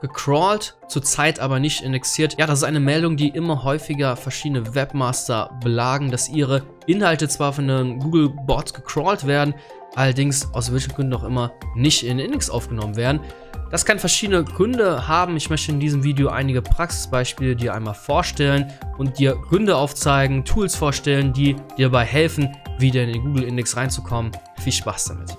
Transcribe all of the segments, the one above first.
gecrawlt, zurzeit aber nicht indexiert. Ja, das ist eine Meldung, die immer häufiger verschiedene Webmaster belagen, dass ihre Inhalte zwar von einem Google-Bot gecrawlt werden, allerdings aus welchen Gründen auch immer nicht in den Index aufgenommen werden. Das kann verschiedene Gründe haben. Ich möchte in diesem Video einige Praxisbeispiele dir einmal vorstellen und dir Gründe aufzeigen, Tools vorstellen, die dir dabei helfen, wieder in den Google-Index reinzukommen. Viel Spaß damit!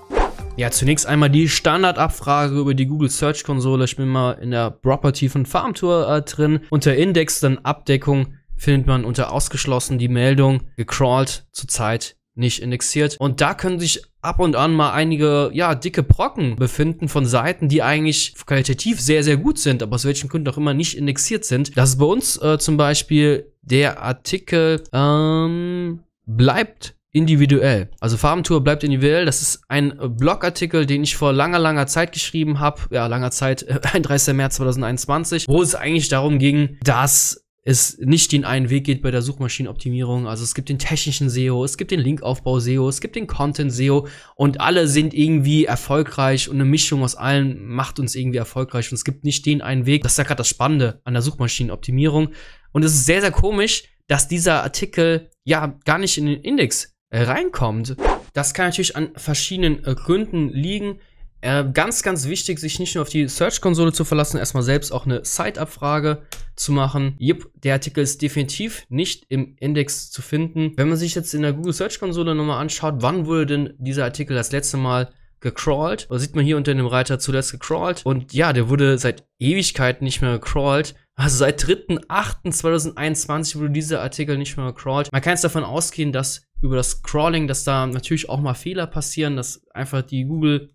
Ja, zunächst einmal die Standardabfrage über die Google Search Konsole. Ich bin mal in der Property von Farmtour äh, drin. Unter Index, dann Abdeckung findet man unter ausgeschlossen die Meldung gecrawled, zurzeit nicht indexiert. Und da können sich ab und an mal einige, ja, dicke Brocken befinden von Seiten, die eigentlich qualitativ sehr, sehr gut sind, aber aus welchen Gründen auch immer nicht indexiert sind. Das ist bei uns äh, zum Beispiel der Artikel, ähm, bleibt individuell. Also Farbentour bleibt individuell. Das ist ein Blogartikel, den ich vor langer, langer Zeit geschrieben habe. Ja, langer Zeit, 31. Äh, März 2021, wo es eigentlich darum ging, dass es nicht den einen Weg geht bei der Suchmaschinenoptimierung. Also es gibt den technischen SEO, es gibt den Linkaufbau SEO, es gibt den Content SEO und alle sind irgendwie erfolgreich und eine Mischung aus allen macht uns irgendwie erfolgreich und es gibt nicht den einen Weg. Das ist ja gerade das Spannende an der Suchmaschinenoptimierung und es ist sehr, sehr komisch, dass dieser Artikel ja gar nicht in den Index reinkommt. Das kann natürlich an verschiedenen äh, Gründen liegen. Äh, ganz, ganz wichtig, sich nicht nur auf die Search-Konsole zu verlassen, erstmal selbst auch eine Site-Abfrage zu machen. Jupp, der Artikel ist definitiv nicht im Index zu finden. Wenn man sich jetzt in der Google Search-Konsole nochmal anschaut, wann wurde denn dieser Artikel das letzte Mal gecrawlt. Das sieht man hier unter dem Reiter zuletzt gecrawlt. Und ja, der wurde seit Ewigkeiten nicht mehr gecrawlt. Also seit 3.8.2021 wurde dieser Artikel nicht mehr gecrawlt. Man kann jetzt davon ausgehen, dass über das Crawling, dass da natürlich auch mal Fehler passieren, dass einfach die Google,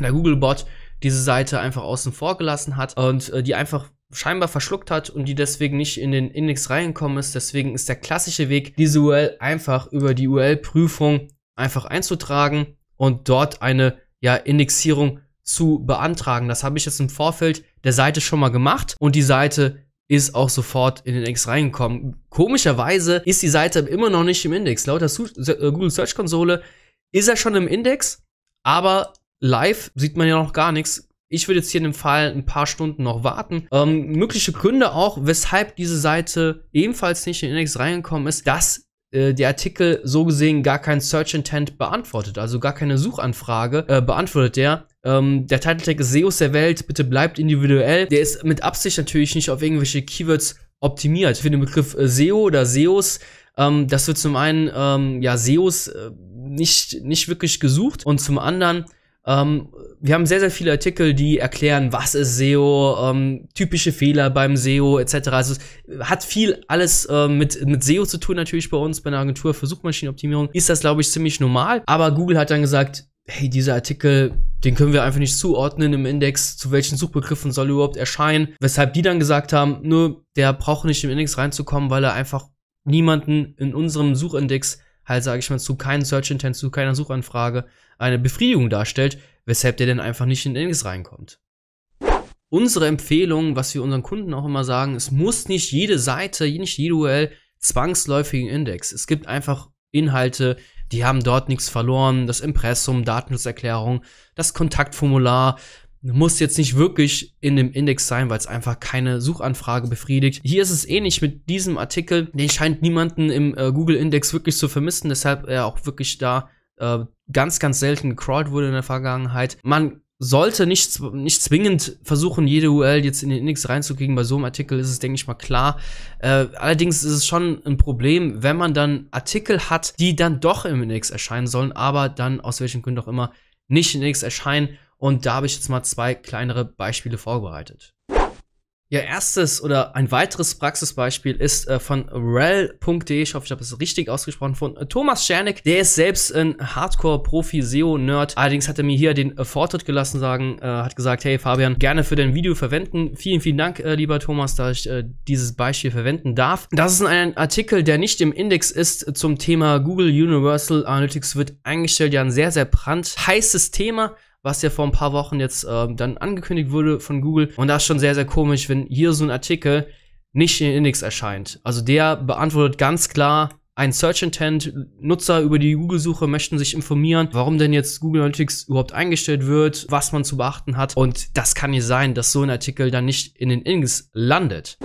der Googlebot diese Seite einfach außen vor gelassen hat und äh, die einfach scheinbar verschluckt hat und die deswegen nicht in den Index reingekommen ist. Deswegen ist der klassische Weg, diese URL einfach über die URL-Prüfung einfach einzutragen und dort eine ja, Indexierung zu beantragen. Das habe ich jetzt im Vorfeld der Seite schon mal gemacht und die Seite ist auch sofort in den Index reingekommen. Komischerweise ist die Seite immer noch nicht im Index. Laut der äh, Google Search Konsole ist er schon im Index, aber live sieht man ja noch gar nichts. Ich würde jetzt hier in dem Fall ein paar Stunden noch warten. Ähm, mögliche Gründe auch, weshalb diese Seite ebenfalls nicht in den Index reingekommen ist, das äh, der Artikel so gesehen gar kein Search Intent beantwortet, also gar keine Suchanfrage äh, beantwortet der. Ähm, der Titeltag ist SEOs der Welt, bitte bleibt individuell. Der ist mit Absicht natürlich nicht auf irgendwelche Keywords optimiert. Für den Begriff äh, SEO oder SEOs, ähm, das wird zum einen, ähm, ja, SEOs äh, nicht, nicht wirklich gesucht und zum anderen ähm, wir haben sehr, sehr viele Artikel, die erklären, was ist SEO, ähm, typische Fehler beim SEO etc. Also hat viel alles äh, mit, mit SEO zu tun natürlich bei uns, bei einer Agentur für Suchmaschinenoptimierung. Ist das, glaube ich, ziemlich normal. Aber Google hat dann gesagt, hey, dieser Artikel, den können wir einfach nicht zuordnen im Index, zu welchen Suchbegriffen soll er überhaupt erscheinen. Weshalb die dann gesagt haben, nur der braucht nicht im Index reinzukommen, weil er einfach niemanden in unserem Suchindex halt, sage ich mal, zu keinem Search Intent, zu keiner Suchanfrage eine Befriedigung darstellt, weshalb der denn einfach nicht in den Index reinkommt. Unsere Empfehlung, was wir unseren Kunden auch immer sagen, es muss nicht jede Seite, nicht jede URL zwangsläufigen Index. Es gibt einfach Inhalte, die haben dort nichts verloren. Das Impressum, Datenschutzerklärung, das Kontaktformular, muss jetzt nicht wirklich in dem Index sein, weil es einfach keine Suchanfrage befriedigt. Hier ist es ähnlich mit diesem Artikel. Den scheint niemanden im äh, Google Index wirklich zu vermissen, deshalb er äh, auch wirklich da äh, ganz, ganz selten gecrawlt wurde in der Vergangenheit. Man sollte nicht, nicht zwingend versuchen, jede URL jetzt in den Index reinzukriegen. Bei so einem Artikel ist es, denke ich mal, klar. Äh, allerdings ist es schon ein Problem, wenn man dann Artikel hat, die dann doch im Index erscheinen sollen, aber dann aus welchem Grund auch immer nicht in Index erscheinen und da habe ich jetzt mal zwei kleinere Beispiele vorbereitet. Ihr ja, erstes oder ein weiteres Praxisbeispiel ist äh, von rel.de, ich hoffe, ich habe es richtig ausgesprochen, von äh, Thomas Schernick. Der ist selbst ein Hardcore-Profi-SEO-Nerd. Allerdings hat er mir hier den äh, Vortritt gelassen, sagen, äh, hat gesagt, hey Fabian, gerne für dein Video verwenden. Vielen, vielen Dank, äh, lieber Thomas, dass ich dieses Beispiel verwenden darf. Das ist ein Artikel, der nicht im Index ist zum Thema Google Universal Analytics wird eingestellt. Ja, ein sehr, sehr brandheißes Thema was ja vor ein paar Wochen jetzt äh, dann angekündigt wurde von Google. Und das ist schon sehr, sehr komisch, wenn hier so ein Artikel nicht in den Index erscheint. Also der beantwortet ganz klar ein Search Intent. Nutzer über die Google-Suche möchten sich informieren, warum denn jetzt Google Analytics überhaupt eingestellt wird, was man zu beachten hat. Und das kann nicht sein, dass so ein Artikel dann nicht in den Index landet.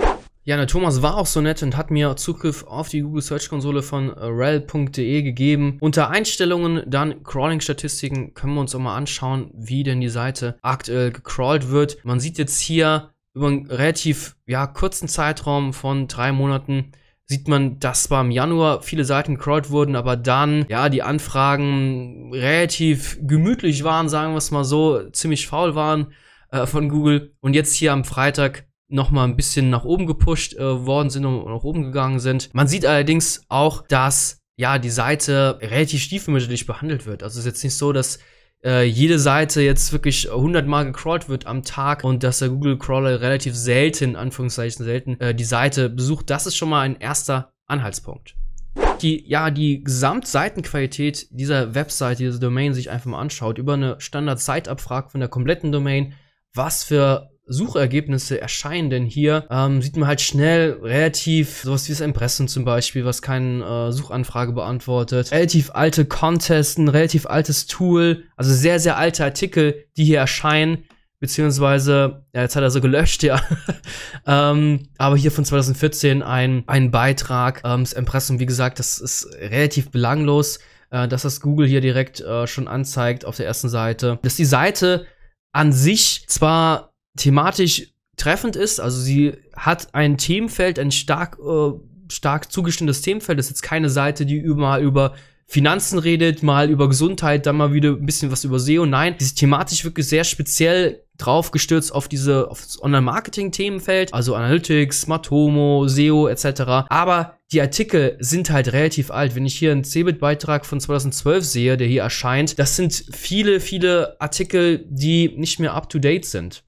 Ja, der ne, Thomas war auch so nett und hat mir Zugriff auf die Google Search Konsole von rel.de gegeben. Unter Einstellungen, dann Crawling-Statistiken können wir uns auch mal anschauen, wie denn die Seite aktuell gecrawlt wird. Man sieht jetzt hier über einen relativ ja, kurzen Zeitraum von drei Monaten sieht man, dass zwar im Januar viele Seiten gecrawlt wurden, aber dann, ja, die Anfragen relativ gemütlich waren, sagen wir es mal so, ziemlich faul waren äh, von Google. Und jetzt hier am Freitag nochmal ein bisschen nach oben gepusht äh, worden sind und nach oben gegangen sind. Man sieht allerdings auch, dass ja die Seite relativ stiefmütterlich behandelt wird. Also es ist jetzt nicht so, dass äh, jede Seite jetzt wirklich 100 Mal gecrawlt wird am Tag und dass der Google Crawler relativ selten, Anführungszeichen selten, äh, die Seite besucht. Das ist schon mal ein erster Anhaltspunkt. Die, ja, die Gesamtseitenqualität dieser Website, dieser Domain sich einfach mal anschaut, über eine standard site abfrage von der kompletten Domain, was für Suchergebnisse erscheinen denn hier, ähm, sieht man halt schnell relativ sowas wie das Impressum zum Beispiel, was keine äh, Suchanfrage beantwortet, relativ alte Contesten, relativ altes Tool, also sehr, sehr alte Artikel, die hier erscheinen, beziehungsweise, ja, jetzt hat er so gelöscht, ja, ähm, aber hier von 2014 ein, ein Beitrag, ähm, das Impressum, wie gesagt, das ist relativ belanglos, äh, dass das Google hier direkt äh, schon anzeigt auf der ersten Seite, dass die Seite an sich zwar thematisch treffend ist. Also sie hat ein Themenfeld, ein stark, äh, stark zugestimmtes Themenfeld. Das ist jetzt keine Seite, die mal über Finanzen redet, mal über Gesundheit, dann mal wieder ein bisschen was über SEO. Nein, sie ist thematisch wirklich sehr speziell drauf gestürzt auf diese auf das Online-Marketing-Themenfeld, also Analytics, Smart Homo, SEO etc. Aber die Artikel sind halt relativ alt. Wenn ich hier einen Cebit-Beitrag von 2012 sehe, der hier erscheint, das sind viele, viele Artikel, die nicht mehr up-to-date sind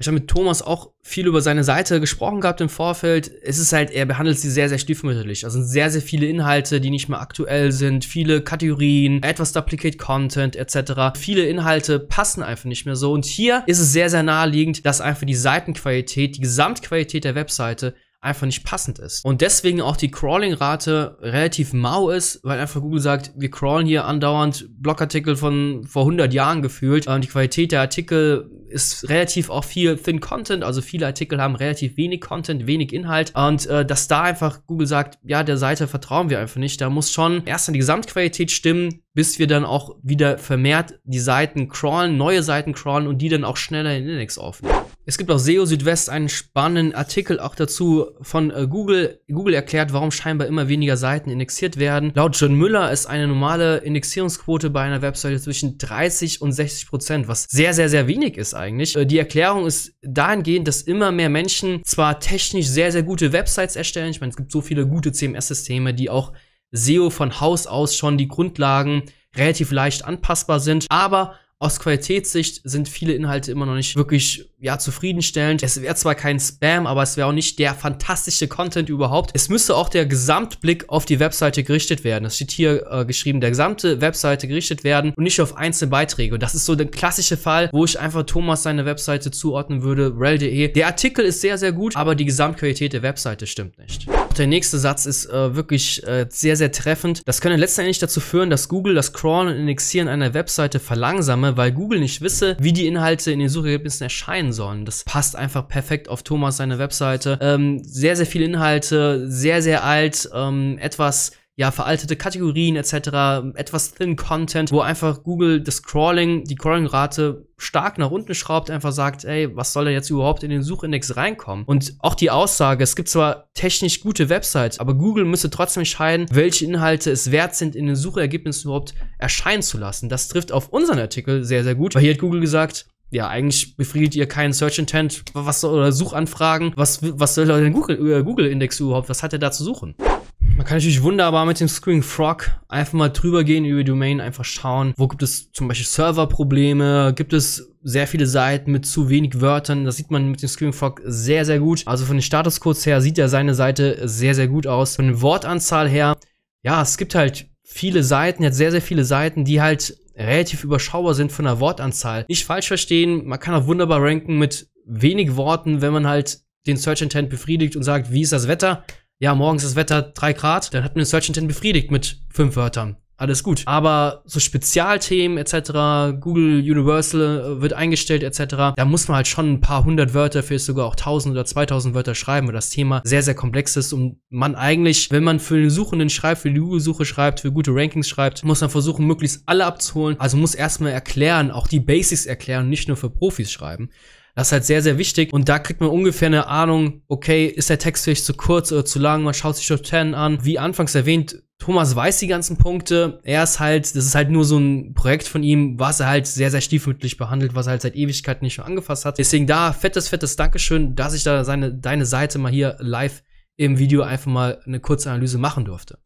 ich habe mit Thomas auch viel über seine Seite gesprochen gehabt im Vorfeld. Es ist halt, er behandelt sie sehr, sehr stiefmütterlich. Also sind sehr, sehr viele Inhalte, die nicht mehr aktuell sind, viele Kategorien, etwas Duplicate Content etc. Viele Inhalte passen einfach nicht mehr so. Und hier ist es sehr, sehr naheliegend, dass einfach die Seitenqualität, die Gesamtqualität der Webseite einfach nicht passend ist. Und deswegen auch die Crawling-Rate relativ mau ist, weil einfach Google sagt, wir crawlen hier andauernd Blogartikel von vor 100 Jahren gefühlt. Und ähm, die Qualität der Artikel ist relativ auch viel thin Content, also viele Artikel haben relativ wenig Content, wenig Inhalt und äh, dass da einfach Google sagt, ja, der Seite vertrauen wir einfach nicht. Da muss schon erst an die Gesamtqualität stimmen, bis wir dann auch wieder vermehrt die Seiten crawlen, neue Seiten crawlen und die dann auch schneller in den Index aufnehmen. Es gibt auch SEO Südwest einen spannenden Artikel auch dazu von äh, Google. Google erklärt, warum scheinbar immer weniger Seiten indexiert werden. Laut John Müller ist eine normale Indexierungsquote bei einer Webseite zwischen 30 und 60 Prozent, was sehr, sehr, sehr wenig ist eigentlich. Äh, die Erklärung ist dahingehend, dass immer mehr Menschen zwar technisch sehr, sehr gute Websites erstellen. Ich meine, es gibt so viele gute CMS-Systeme, die auch SEO von Haus aus schon die Grundlagen relativ leicht anpassbar sind, aber aus Qualitätssicht sind viele Inhalte immer noch nicht wirklich ja zufriedenstellend. Es wäre zwar kein Spam, aber es wäre auch nicht der fantastische Content überhaupt. Es müsste auch der Gesamtblick auf die Webseite gerichtet werden. Das steht hier äh, geschrieben, der gesamte Webseite gerichtet werden und nicht auf einzelne Beiträge. Und das ist so der klassische Fall, wo ich einfach Thomas seine Webseite zuordnen würde, rel.de. Der Artikel ist sehr, sehr gut, aber die Gesamtqualität der Webseite stimmt nicht. Der nächste Satz ist äh, wirklich äh, sehr, sehr treffend. Das könnte letztendlich dazu führen, dass Google das Crawlen und Indexieren einer Webseite verlangsamt Suchmaschinenprogramme, weil Google nicht wisse, wie die Inhalte in den Suchergebnissen erscheinen sollen. Das passt einfach perfekt auf Thomas seine Webseite. Ähm, sehr, sehr viele Inhalte, sehr, sehr alt, ähm, etwas ja, veraltete Kategorien etc., etwas thin Content, wo einfach Google das Crawling, die Crawling-Rate stark nach unten schraubt, einfach sagt, ey, was soll da jetzt überhaupt in den Suchindex reinkommen? Und auch die Aussage, es gibt zwar technisch gute Websites, aber Google müsste trotzdem entscheiden, welche Inhalte es wert sind, in den Suchergebnissen überhaupt erscheinen zu lassen. Das trifft auf unseren Artikel sehr, sehr gut, weil hier hat Google gesagt, ja, eigentlich befriedigt ihr keinen Search Intent was, oder Suchanfragen. Was, was soll denn Google, äh, Google Index überhaupt? Was hat er da zu suchen? Man kann natürlich wunderbar mit dem Screen Frog einfach mal drüber gehen über die Domain, einfach schauen, wo gibt es zum Beispiel Serverprobleme, gibt es sehr viele Seiten mit zu wenig Wörtern. Das sieht man mit dem Screen Frog sehr, sehr gut. Also von den Statuscodes her sieht ja seine Seite sehr, sehr gut aus. Von der Wortanzahl her, ja, es gibt halt viele Seiten, jetzt sehr, sehr viele Seiten, die halt relativ überschaubar sind von der Wortanzahl. Nicht falsch verstehen, man kann auch wunderbar ranken mit wenig Worten, wenn man halt den Search Intent befriedigt und sagt, wie ist das Wetter? ja, morgens das Wetter drei Grad, dann hat mir Search Intent befriedigt mit fünf Wörtern. Alles gut. Aber so Spezialthemen etc., Google Universal äh, wird eingestellt etc., da muss man halt schon ein paar hundert Wörter, vielleicht sogar auch tausend oder zweitausend Wörter schreiben, weil das Thema sehr, sehr komplex ist und man eigentlich, wenn man für den Suchenden schreibt, für die Google-Suche schreibt, für gute Rankings schreibt, muss man versuchen, möglichst alle abzuholen. Also muss erstmal erklären, auch die Basics erklären, nicht nur für Profis schreiben. Das ist halt sehr, sehr wichtig. Und da kriegt man ungefähr eine Ahnung, okay, ist der Text vielleicht zu kurz oder zu lang? Man schaut sich Top 10 an. Wie anfangs erwähnt, Thomas weiß die ganzen Punkte. Er ist halt, das ist halt nur so ein Projekt von ihm, was er halt sehr, sehr stiefmütterlich behandelt, was er halt seit Ewigkeiten nicht mehr angefasst hat. Deswegen da fettes, fettes Dankeschön, dass ich da seine, deine Seite mal hier live im Video einfach mal eine kurze Analyse machen durfte.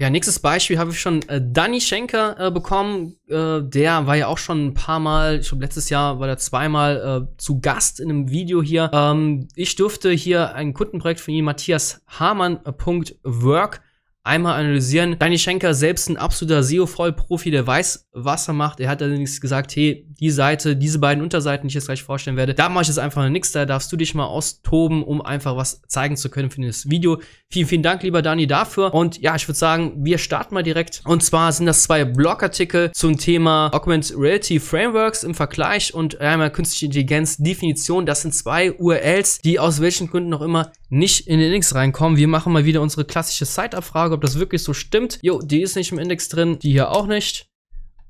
Ja, nächstes Beispiel habe ich schon äh, Danny Schenker äh, bekommen. Äh, der war ja auch schon ein paar Mal, ich glaube letztes Jahr war er zweimal äh, zu Gast in einem Video hier. Ähm, ich durfte hier ein Kundenprojekt von ihm, Matthias Hamann.work, äh, einmal analysieren. Danny Schenker selbst ein absoluter SEO-Vollprofi, der weiß, was er macht. Er hat allerdings gesagt, hey, die Seite, diese beiden Unterseiten, die ich jetzt gleich vorstellen werde, da mache ich jetzt einfach nichts, da darfst du dich mal austoben, um einfach was zeigen zu können für dieses Video. Vielen, vielen Dank, lieber Dani, dafür. Und ja, ich würde sagen, wir starten mal direkt. Und zwar sind das zwei Blogartikel zum Thema Augmented Reality Frameworks im Vergleich und einmal künstliche Intelligenz Definition. Das sind zwei URLs, die aus welchen Gründen noch immer nicht in den Index reinkommen. Wir machen mal wieder unsere klassische Zeitabfrage, ob das wirklich so stimmt. Jo, die ist nicht im Index drin, die hier auch nicht.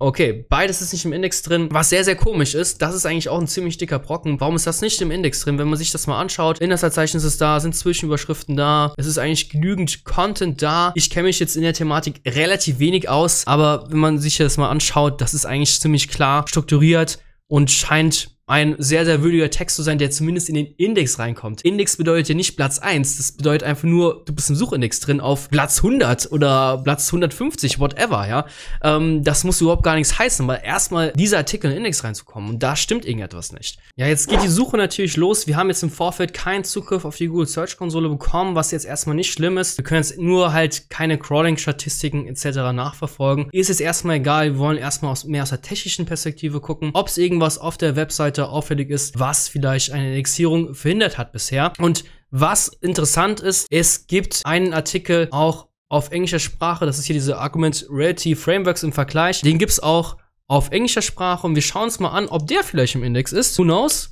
Okay, beides ist nicht im Index drin. Was sehr, sehr komisch ist, das ist eigentlich auch ein ziemlich dicker Brocken. Warum ist das nicht im Index drin? Wenn man sich das mal anschaut, Inhaltsverzeichnis ist da, sind Zwischenüberschriften da, es ist eigentlich genügend Content da. Ich kenne mich jetzt in der Thematik relativ wenig aus, aber wenn man sich das mal anschaut, das ist eigentlich ziemlich klar strukturiert und scheint ein sehr, sehr würdiger Text zu sein, der zumindest in den Index reinkommt. Index bedeutet ja nicht Platz 1, das bedeutet einfach nur, du bist im Suchindex drin auf Platz 100 oder Platz 150, whatever, ja. Ähm, das muss überhaupt gar nichts heißen, weil erstmal dieser Artikel in den Index reinzukommen und da stimmt irgendetwas nicht. Ja, jetzt geht die Suche natürlich los. Wir haben jetzt im Vorfeld keinen Zugriff auf die Google Search Konsole bekommen, was jetzt erstmal nicht schlimm ist. Wir können jetzt nur halt keine Crawling-Statistiken etc. nachverfolgen. Ist jetzt erstmal egal, wir wollen erstmal aus, mehr aus der technischen Perspektive gucken, ob es irgendwas auf der Webseite weiter auffällig ist, was vielleicht eine Indexierung verhindert hat bisher. Und was interessant ist, es gibt einen Artikel auch auf englischer Sprache, das ist hier diese Argument Reality Frameworks im Vergleich, den gibt es auch auf englischer Sprache und wir schauen uns mal an, ob der vielleicht im Index ist. Who knows?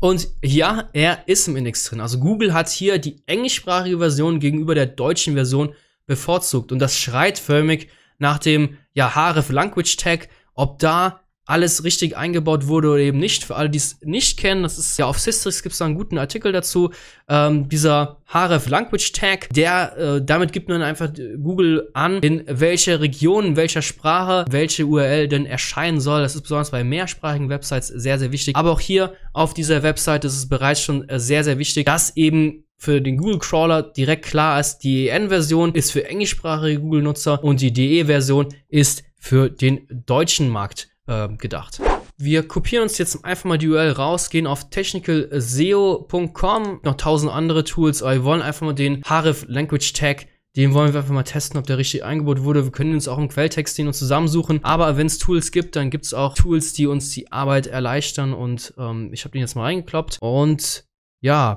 Und ja, er ist im Index drin. Also Google hat hier die englischsprachige Version gegenüber der deutschen Version bevorzugt und das schreit förmig nach dem ja Haare Language Tag, ob da alles richtig eingebaut wurde oder eben nicht. Für alle, die es nicht kennen, das ist ja auf Systrix gibt es da einen guten Artikel dazu. Ähm, dieser Href Language Tag, der äh, damit gibt man einfach Google an, in welcher Region, in welcher Sprache, welche URL denn erscheinen soll. Das ist besonders bei mehrsprachigen Websites sehr, sehr wichtig. Aber auch hier auf dieser Website ist es bereits schon äh, sehr, sehr wichtig, dass eben für den Google Crawler direkt klar ist, die EN-Version ist für englischsprachige Google-Nutzer und die DE-Version ist für den deutschen Markt äh, gedacht. Wir kopieren uns jetzt einfach mal die URL raus, gehen auf technicalseo.com, noch tausend andere Tools, aber wir wollen einfach mal den Harif Language Tag den wollen wir einfach mal testen, ob der richtig eingebaut wurde. Wir können uns auch im Quelltext den uns zusammensuchen. Aber wenn es Tools gibt, dann gibt es auch Tools, die uns die Arbeit erleichtern. Und ähm, ich habe den jetzt mal reingekloppt. Und ja,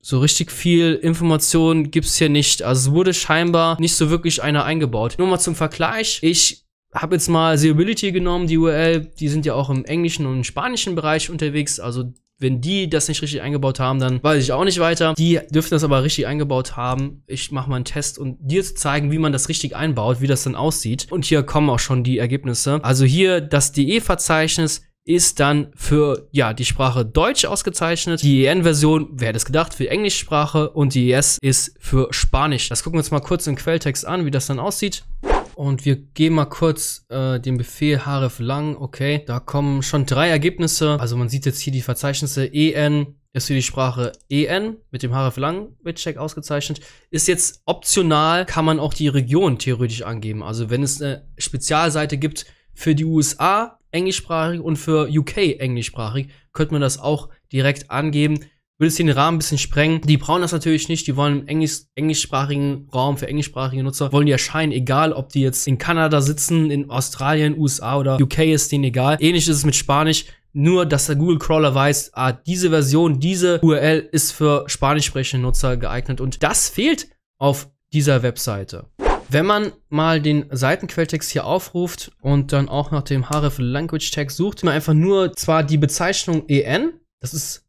so richtig viel Information gibt's hier nicht. Also es wurde scheinbar nicht so wirklich einer eingebaut. Nur mal zum Vergleich. Ich habe jetzt mal Seability genommen, die URL, die sind ja auch im englischen und spanischen Bereich unterwegs, also wenn die das nicht richtig eingebaut haben, dann weiß ich auch nicht weiter. Die dürfen das aber richtig eingebaut haben. Ich mache mal einen Test um dir zu zeigen, wie man das richtig einbaut, wie das dann aussieht. Und hier kommen auch schon die Ergebnisse. Also hier das DE-Verzeichnis ist dann für ja die Sprache Deutsch ausgezeichnet. Die EN-Version, wer hätte es gedacht, für Englischsprache und die ES ist für Spanisch. Das gucken wir uns mal kurz im Quelltext an, wie das dann aussieht. Und wir geben mal kurz äh, den Befehl Haare verlangen. Okay, da kommen schon drei Ergebnisse. Also man sieht jetzt hier die Verzeichnisse en ist für die Sprache en mit dem Haare verlangen Check ausgezeichnet. Ist jetzt optional, kann man auch die Region theoretisch angeben. Also wenn es eine Spezialseite gibt für die USA englischsprachig und für UK englischsprachig, könnte man das auch direkt angeben würde es den Rahmen ein bisschen sprengen. Die brauchen das natürlich nicht. Die wollen im Englisch, englischsprachigen Raum für englischsprachige Nutzer wollen die erscheinen, egal ob die jetzt in Kanada sitzen, in Australien, USA oder UK ist denen egal. Ähnlich ist es mit Spanisch. Nur, dass der Google Crawler weiß, ah, diese Version, diese URL ist für spanisch sprechende Nutzer geeignet und das fehlt auf dieser Webseite. Wenn man mal den Seitenquelltext hier aufruft und dann auch nach dem HRF Language Tag sucht, man einfach nur zwar die Bezeichnung en, das ist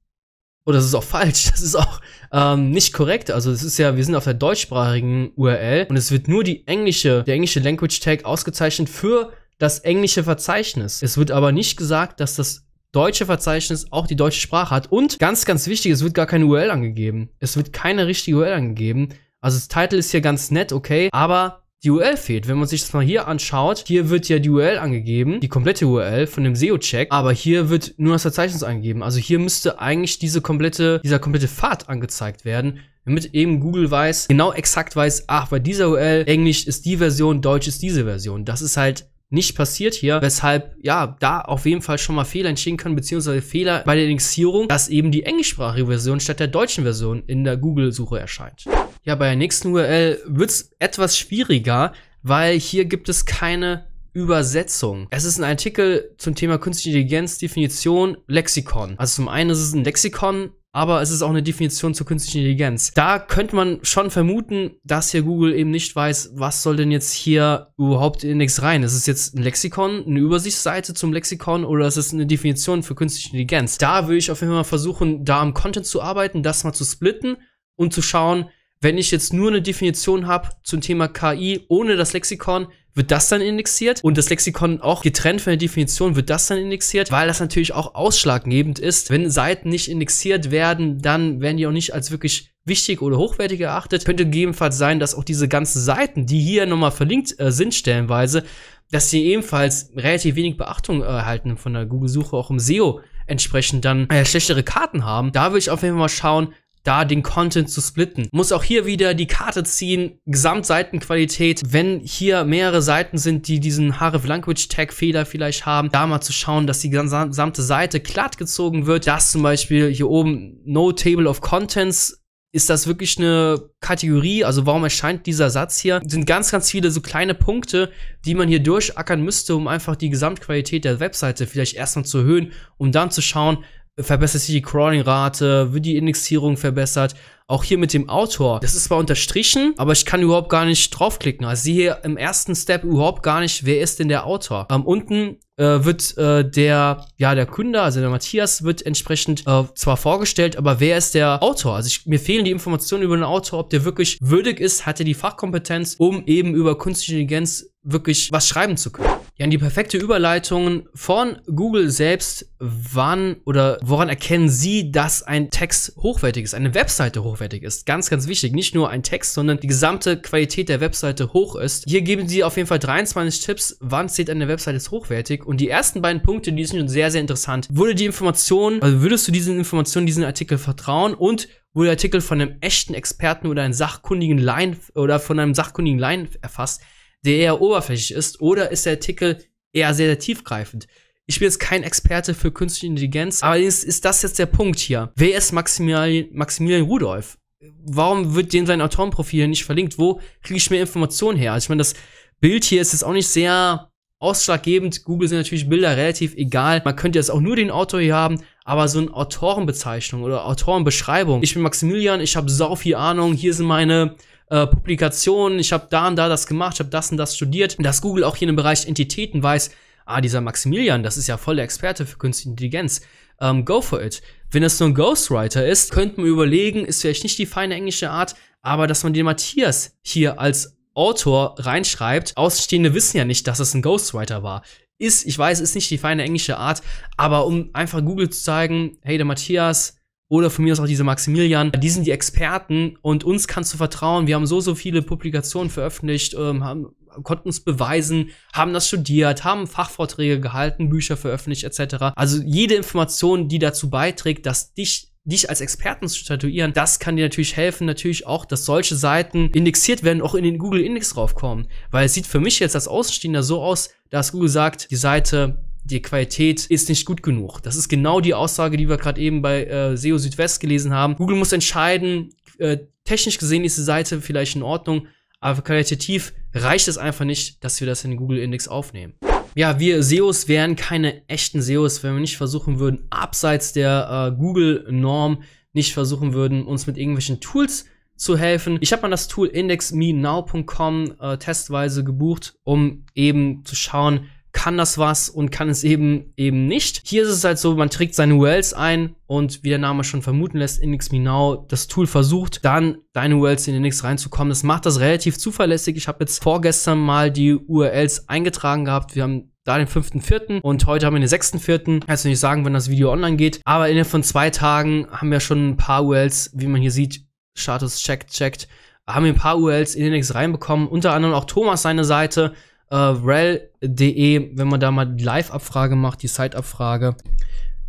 oder oh, das ist auch falsch, das ist auch ähm, nicht korrekt. Also es ist ja, wir sind auf der deutschsprachigen URL und es wird nur die englische, der englische Language Tag ausgezeichnet für das englische Verzeichnis. Es wird aber nicht gesagt, dass das deutsche Verzeichnis auch die deutsche Sprache hat. Und ganz, ganz wichtig, es wird gar keine URL angegeben. Es wird keine richtige URL angegeben. Also das Titel ist hier ganz nett, okay, aber die URL fehlt. Wenn man sich das mal hier anschaut, hier wird ja die URL angegeben, die komplette URL von dem SEO-Check, aber hier wird nur das Verzeichnis angegeben. Also hier müsste eigentlich diese komplette, dieser komplette Pfad angezeigt werden, damit eben Google weiß, genau exakt weiß, ach, bei dieser URL, Englisch ist die Version, Deutsch ist diese Version. Das ist halt nicht passiert hier, weshalb ja da auf jeden Fall schon mal Fehler entstehen können, beziehungsweise Fehler bei der Indexierung, dass eben die englischsprachige Version statt der deutschen Version in der Google-Suche erscheint. Ja, bei der nächsten URL wird's etwas schwieriger, weil hier gibt es keine Übersetzung. Es ist ein Artikel zum Thema Künstliche Intelligenz, Definition, Lexikon. Also zum einen ist es ein Lexikon, aber es ist auch eine Definition zur künstlichen Intelligenz. Da könnte man schon vermuten, dass hier Google eben nicht weiß, was soll denn jetzt hier überhaupt in den Index rein? Ist es jetzt ein Lexikon, eine Übersichtsseite zum Lexikon oder ist es eine Definition für künstliche Intelligenz? Da würde ich auf jeden Fall mal versuchen, da am Content zu arbeiten, das mal zu splitten und zu schauen, wenn ich jetzt nur eine Definition habe zum Thema KI ohne das Lexikon, wird das dann indexiert und das Lexikon auch getrennt von der Definition wird das dann indexiert, weil das natürlich auch ausschlaggebend ist. Wenn Seiten nicht indexiert werden, dann werden die auch nicht als wirklich wichtig oder hochwertig erachtet. Könnte gegebenenfalls sein, dass auch diese ganzen Seiten, die hier nochmal verlinkt äh, sind stellenweise, dass sie ebenfalls relativ wenig Beachtung äh, erhalten von der Google-Suche, auch im SEO entsprechend dann äh, schlechtere Karten haben. Da würde ich auf jeden Fall mal schauen, da den Content zu splitten. Muss auch hier wieder die Karte ziehen, Gesamtseitenqualität. Wenn hier mehrere Seiten sind, die diesen Harif Language Tag Fehler vielleicht haben, da mal zu schauen, dass die gesamte Seite glatt gezogen wird. Das zum Beispiel hier oben No Table of Contents ist das wirklich eine Kategorie? Also warum erscheint dieser Satz hier? Sind ganz, ganz viele so kleine Punkte, die man hier durchackern müsste, um einfach die Gesamtqualität der Webseite vielleicht erstmal zu erhöhen, um dann zu schauen, verbessert sich die Crawling-Rate, wird die Indexierung verbessert. Auch hier mit dem Autor. Das ist zwar unterstrichen, aber ich kann überhaupt gar nicht draufklicken. Also sehe hier im ersten Step überhaupt gar nicht, wer ist denn der Autor. Ähm, unten äh, wird äh, der, ja, der Kunde, also der Matthias, wird entsprechend äh, zwar vorgestellt, aber wer ist der Autor? Also ich, mir fehlen die Informationen über den Autor, ob der wirklich würdig ist, hat er die Fachkompetenz, um eben über künstliche Intelligenz wirklich was schreiben zu können. Ja, die perfekte Überleitung von Google selbst. Wann oder woran erkennen Sie, dass ein Text hochwertig ist, eine Webseite hochwertig ist? Ganz, ganz wichtig. Nicht nur ein Text, sondern die gesamte Qualität der Webseite hoch ist. Hier geben Sie auf jeden Fall 23 Tipps, wann steht eine Webseite ist hochwertig. Und die ersten beiden Punkte, die sind schon sehr, sehr interessant. Würde die Information, also würdest du diesen Informationen, diesen Artikel vertrauen und wurde der Artikel von einem echten Experten oder einem sachkundigen Laien oder von einem sachkundigen Laien erfasst, der eher oberflächlich ist, oder ist der Artikel eher sehr, sehr tiefgreifend? Ich bin jetzt kein Experte für künstliche Intelligenz, aber ist das jetzt der Punkt hier. Wer ist Maximilian, Maximilian Rudolf? Warum wird dem sein Autorenprofil nicht verlinkt? Wo kriege ich mehr Informationen her? Also ich meine, das Bild hier ist jetzt auch nicht sehr ausschlaggebend. Google sind natürlich Bilder relativ egal. Man könnte jetzt auch nur den Autor hier haben, aber so eine Autorenbezeichnung oder Autorenbeschreibung. Ich bin Maximilian, ich habe sau viel Ahnung, hier sind meine äh, Publikationen, ich habe da und da das gemacht, ich habe das und das studiert, dass Google auch hier im Bereich Entitäten weiß, ah, dieser Maximilian, das ist ja voll der Experte für künstliche Intelligenz. Ähm, go for it. Wenn es nur ein Ghostwriter ist, könnte man überlegen, ist vielleicht nicht die feine englische Art, aber dass man den Matthias hier als Autor reinschreibt, Ausstehende wissen ja nicht, dass es ein Ghostwriter war. Ist, ich weiß, ist nicht die feine englische Art, aber um einfach Google zu zeigen, hey, der Matthias, oder von mir aus auch diese Maximilian, die sind die Experten und uns kannst du vertrauen. Wir haben so, so viele Publikationen veröffentlicht, ähm, haben, konnten uns beweisen, haben das studiert, haben Fachvorträge gehalten, Bücher veröffentlicht etc. Also jede Information, die dazu beiträgt, dass dich dich als Experten zu statuieren, das kann dir natürlich helfen, natürlich auch, dass solche Seiten indexiert werden, auch in den Google Index draufkommen. Weil es sieht für mich jetzt als Außenstehender so aus, dass Google sagt, die Seite die Qualität ist nicht gut genug. Das ist genau die Aussage, die wir gerade eben bei äh, SEO Südwest gelesen haben. Google muss entscheiden, äh, technisch gesehen ist die Seite vielleicht in Ordnung, aber qualitativ reicht es einfach nicht, dass wir das in den Google Index aufnehmen. Ja, wir SEOs wären keine echten SEOs, wenn wir nicht versuchen würden, abseits der äh, Google-Norm, nicht versuchen würden, uns mit irgendwelchen Tools zu helfen. Ich habe mal das Tool indexmenow.com äh, testweise gebucht, um eben zu schauen, kann das was und kann es eben eben nicht. Hier ist es halt so, man trägt seine URLs ein und wie der Name schon vermuten lässt, Index Now, das Tool versucht dann deine URLs in Index reinzukommen. Das macht das relativ zuverlässig. Ich habe jetzt vorgestern mal die URLs eingetragen gehabt. Wir haben da den 5.4. und heute haben wir den 6.4. Kannst du nicht sagen, wenn das Video online geht. Aber innerhalb von zwei Tagen haben wir schon ein paar URLs, wie man hier sieht, Status checkt, checkt, haben wir ein paar URLs in Index reinbekommen. Unter anderem auch Thomas seine Seite äh, rel.de, wenn man da mal die Live-Abfrage macht, die Site-Abfrage,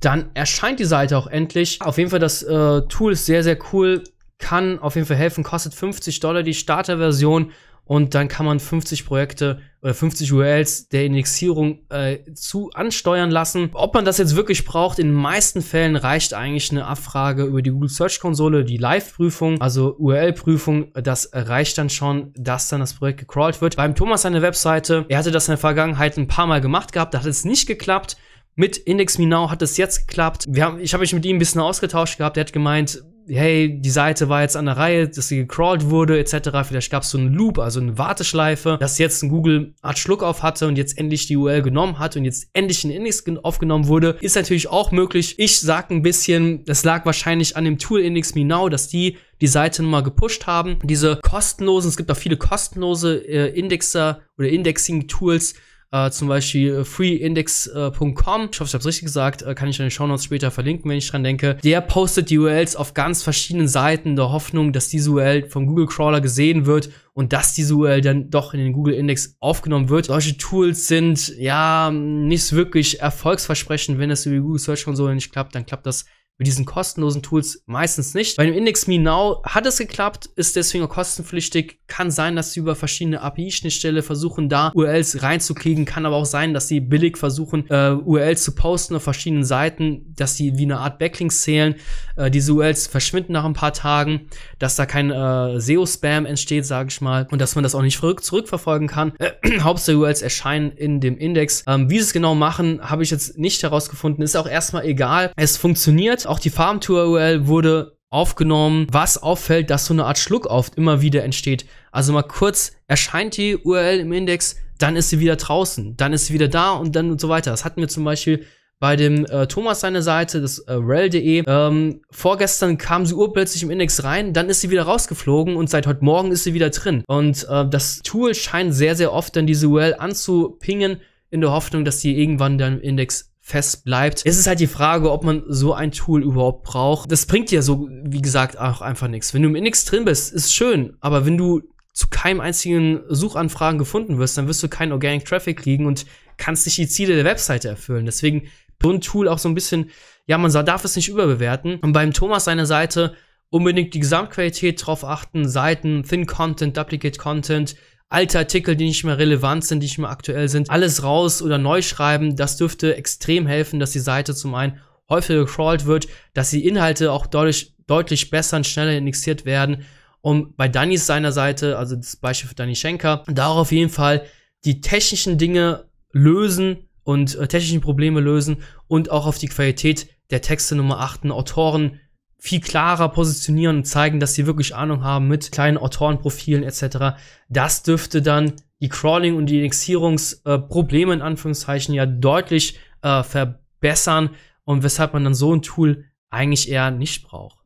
dann erscheint die Seite auch endlich. Auf jeden Fall, das äh, Tool ist sehr, sehr cool, kann auf jeden Fall helfen, kostet 50 Dollar die Starterversion und dann kann man 50 Projekte oder 50 URLs der Indexierung äh, zu ansteuern lassen. Ob man das jetzt wirklich braucht, in den meisten Fällen reicht eigentlich eine Abfrage über die Google Search Konsole, die Live-Prüfung, also URL-Prüfung, das reicht dann schon, dass dann das Projekt gecrawlt wird. Beim Thomas seine Webseite, er hatte das in der Vergangenheit ein paar Mal gemacht gehabt, da hat es nicht geklappt. Mit Index Me hat es jetzt geklappt. Wir haben, ich habe mich mit ihm ein bisschen ausgetauscht gehabt. Er hat gemeint, hey, die Seite war jetzt an der Reihe, dass sie gecrawlt wurde, etc. Vielleicht gab es so einen Loop, also eine Warteschleife, dass jetzt ein Google Art Schluck auf hatte und jetzt endlich die URL genommen hat und jetzt endlich ein Index aufgenommen wurde, ist natürlich auch möglich. Ich sag ein bisschen, das lag wahrscheinlich an dem Tool Index Me Now, dass die die Seite nochmal gepusht haben. Diese kostenlosen, es gibt auch viele kostenlose äh, Indexer oder Indexing-Tools, äh, zum Beispiel äh, freeindex.com, ich hoffe, ich habe es richtig gesagt, äh, kann ich in den Shownotes später verlinken, wenn ich dran denke. Der postet die URLs auf ganz verschiedenen Seiten in der Hoffnung, dass diese URL vom Google Crawler gesehen wird und dass diese URL dann doch in den Google Index aufgenommen wird. Solche Tools sind ja nicht wirklich erfolgsversprechend, wenn es über die Google Search Console nicht klappt, dann klappt das mit diesen kostenlosen Tools meistens nicht. Bei dem Index Me Now hat es geklappt, ist deswegen auch kostenpflichtig. Kann sein, dass sie über verschiedene API-Schnittstelle versuchen, da URLs reinzukriegen. Kann aber auch sein, dass sie billig versuchen, äh, URLs zu posten auf verschiedenen Seiten, dass sie wie eine Art Backlinks zählen. Äh, diese URLs verschwinden nach ein paar Tagen, dass da kein äh, SEO-Spam entsteht, sage ich mal, und dass man das auch nicht zurückverfolgen kann. Äh, Hauptsache URLs erscheinen in dem Index. Ähm, wie sie es genau machen, habe ich jetzt nicht herausgefunden. Ist auch erstmal egal. Es funktioniert auch die Farmtour-URL wurde aufgenommen, was auffällt, dass so eine Art Schluck oft immer wieder entsteht. Also mal kurz erscheint die URL im Index, dann ist sie wieder draußen, dann ist sie wieder da und dann und so weiter. Das hatten wir zum Beispiel bei dem äh, Thomas seine Seite, das äh, rel.de. Ähm, vorgestern kam sie urplötzlich im Index rein, dann ist sie wieder rausgeflogen und seit heute Morgen ist sie wieder drin. Und äh, das Tool scheint sehr, sehr oft dann diese URL anzupingen, in der Hoffnung, dass sie irgendwann dann im Index fest bleibt. Es ist halt die Frage, ob man so ein Tool überhaupt braucht. Das bringt dir so, wie gesagt, auch einfach nichts. Wenn du im Index drin bist, ist schön, aber wenn du zu keinem einzigen Suchanfragen gefunden wirst, dann wirst du keinen Organic Traffic kriegen und kannst nicht die Ziele der Webseite erfüllen. Deswegen so ein Tool auch so ein bisschen, ja, man darf es nicht überbewerten. Und beim Thomas seiner Seite unbedingt die Gesamtqualität drauf achten, Seiten, Thin Content, Duplicate Content, alte Artikel, die nicht mehr relevant sind, die nicht mehr aktuell sind, alles raus oder neu schreiben. Das dürfte extrem helfen, dass die Seite zum einen häufiger gecrawlt wird, dass die Inhalte auch deutlich, deutlich besser und schneller indexiert werden, um bei Dannys seiner Seite, also das Beispiel für Danny Schenker, da auch auf jeden Fall die technischen Dinge lösen und äh, technischen Probleme lösen und auch auf die Qualität der Texte Nummer 8 Autoren viel klarer positionieren und zeigen, dass sie wirklich Ahnung haben mit kleinen Autorenprofilen etc. Das dürfte dann die Crawling- und die Indexierungsprobleme äh, in Anführungszeichen ja deutlich äh, verbessern und weshalb man dann so ein Tool eigentlich eher nicht braucht.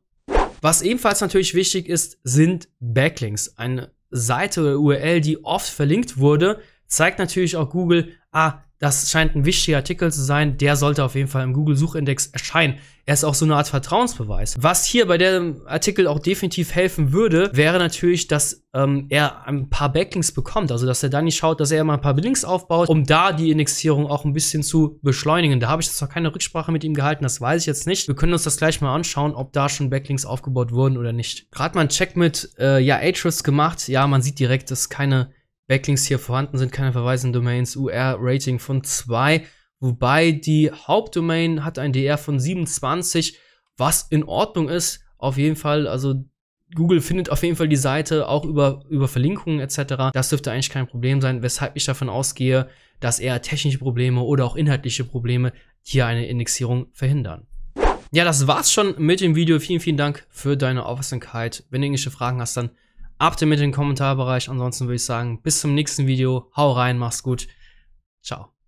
Was ebenfalls natürlich wichtig ist, sind Backlinks. Eine Seite oder URL, die oft verlinkt wurde, zeigt natürlich auch Google, ah, das scheint ein wichtiger Artikel zu sein, der sollte auf jeden Fall im Google-Suchindex erscheinen. Er ist auch so eine Art Vertrauensbeweis. Was hier bei dem Artikel auch definitiv helfen würde, wäre natürlich, dass ähm, er ein paar Backlinks bekommt. Also, dass er dann nicht schaut, dass er mal ein paar Links aufbaut, um da die Indexierung auch ein bisschen zu beschleunigen. Da habe ich jetzt noch keine Rücksprache mit ihm gehalten, das weiß ich jetzt nicht. Wir können uns das gleich mal anschauen, ob da schon Backlinks aufgebaut wurden oder nicht. Gerade mal einen Check mit, äh, ja, Ahrefs gemacht. Ja, man sieht direkt, dass keine Backlinks hier vorhanden sind, keine verweisenden Domains, UR-Rating von 2 wobei die Hauptdomain hat ein DR von 27, was in Ordnung ist. Auf jeden Fall, also Google findet auf jeden Fall die Seite auch über, über Verlinkungen etc. Das dürfte eigentlich kein Problem sein, weshalb ich davon ausgehe, dass eher technische Probleme oder auch inhaltliche Probleme hier eine Indexierung verhindern. Ja, das war's schon mit dem Video. Vielen, vielen Dank für deine Aufmerksamkeit. Wenn du irgendwelche Fragen hast, dann ab damit in den Kommentarbereich. Ansonsten würde ich sagen, bis zum nächsten Video. Hau rein, mach's gut. Ciao.